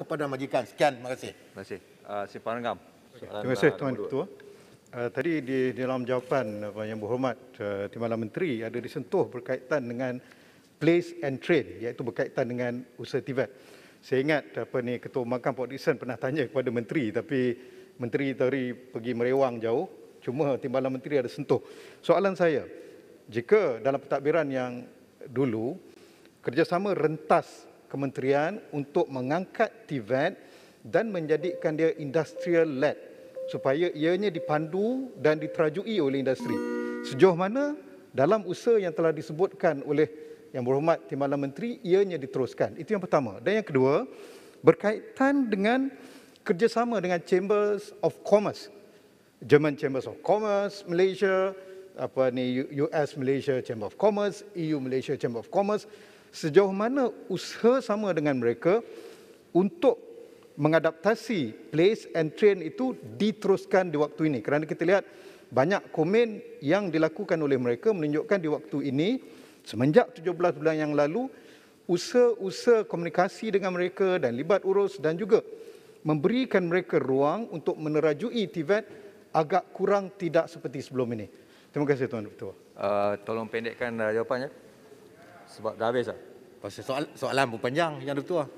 kepada majikan. Sekian, terima kasih. Terima kasih. Uh, si Panggam. Terima kasih, Tuan Ketua. Uh, tadi di dalam jawapan uh, yang berhormat uh, Timbalan Menteri ada disentuh berkaitan dengan place and train iaitu berkaitan dengan usaha tibet. Saya ingat apa ni Ketua Makan Pak Dixon pernah tanya kepada Menteri tapi Menteri tadi pergi merewang jauh cuma Timbalan Menteri ada sentuh. Soalan saya, jika dalam pentadbiran yang dulu kerjasama rentas kementerian untuk mengangkat TVET dan menjadikan dia industrial led supaya ianya dipandu dan diterajui oleh industri. Sejauh mana dalam usaha yang telah disebutkan oleh Yang Berhormat Timbalan Menteri ianya diteruskan. Itu yang pertama. Dan yang kedua, berkaitan dengan kerjasama dengan Chambers of Commerce. German Chambers of Commerce, Malaysia, apa ni US Malaysia Chamber of Commerce, EU Malaysia Chamber of Commerce sejauh mana usaha sama dengan mereka untuk mengadaptasi place and train itu diteruskan di waktu ini kerana kita lihat banyak komen yang dilakukan oleh mereka menunjukkan di waktu ini semenjak 17 bulan yang lalu usaha-usaha komunikasi dengan mereka dan libat urus dan juga memberikan mereka ruang untuk menerajui Tibet agak kurang tidak seperti sebelum ini. Terima kasih Tuan Ketua. Uh, tolong pendekkan uh, jawapannya. Sebab dah habis tak? Lah. Pasal soal, soalan pun panjang yang tu tua. Lah.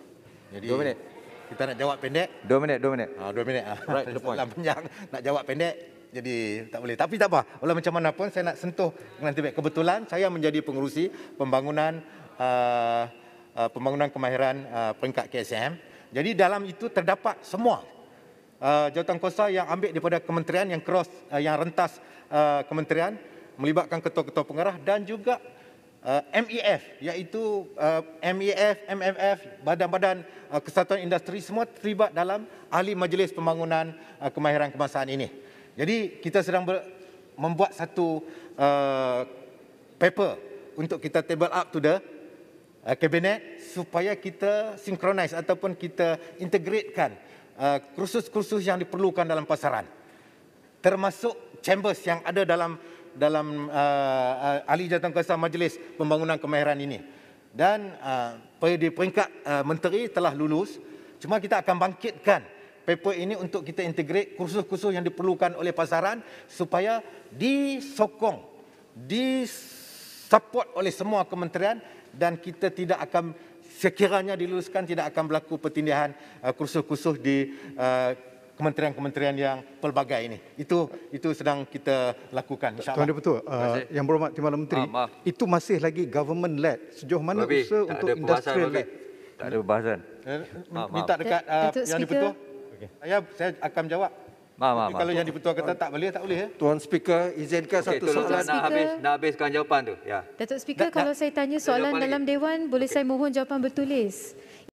Jadi, dua minit. Kita nak jawab pendek. Dua minit, dua minit. Ha, dua minit. Ha. Right, soalan point. panjang, nak jawab pendek. Jadi tak boleh. Tapi tak apa. Walau macam mana pun saya nak sentuh dengan tiba Kebetulan saya menjadi pengurusi pembangunan uh, uh, pembangunan kemahiran uh, peringkat KSM. Jadi dalam itu terdapat semua uh, jawatan kuasa yang ambil daripada kementerian yang cross, uh, yang rentas uh, kementerian melibatkan ketua-ketua pengarah dan juga uh, MEF iaitu uh, MEF, MMF, badan-badan uh, kesatuan industri semua terlibat dalam ahli majlis pembangunan uh, kemahiran kebangsaan ini. Jadi kita sedang membuat satu uh, paper untuk kita table up to the kabinet uh, supaya kita synchronize ataupun kita integratekan uh, kursus-kursus yang diperlukan dalam pasaran termasuk chambers yang ada dalam dalam uh, uh ahli jawatankuasa majlis pembangunan kemahiran ini dan uh, di peringkat uh, menteri telah lulus cuma kita akan bangkitkan paper ini untuk kita integrate kursus-kursus yang diperlukan oleh pasaran supaya disokong disupport oleh semua kementerian dan kita tidak akan sekiranya diluluskan tidak akan berlaku pertindihan uh, kursus-kursus di uh, kementerian-kementerian yang pelbagai ini. Itu itu sedang kita lakukan insyaAllah. Tuan Deputu, uh, yang berhormat Timbalan Menteri, maaf, ah, maaf. itu masih lagi government-led. Sejauh mana Lebih, usaha untuk industri led Tak ada perbahasan. Eh, ah, minta dekat eh, uh, yang dipetua. Okay. Saya, saya akan jawab. Maaf, maaf, maaf. Kalau yang dipetua kata tak boleh, tak boleh. Ya? Tuan Speaker, izinkan okay, satu soalan. Speaker, nak, habis, nak habiskan jawapan tu. Ya. Datuk Speaker, da, kalau saya tanya soalan dalam Dewan, boleh okay. saya mohon jawapan bertulis?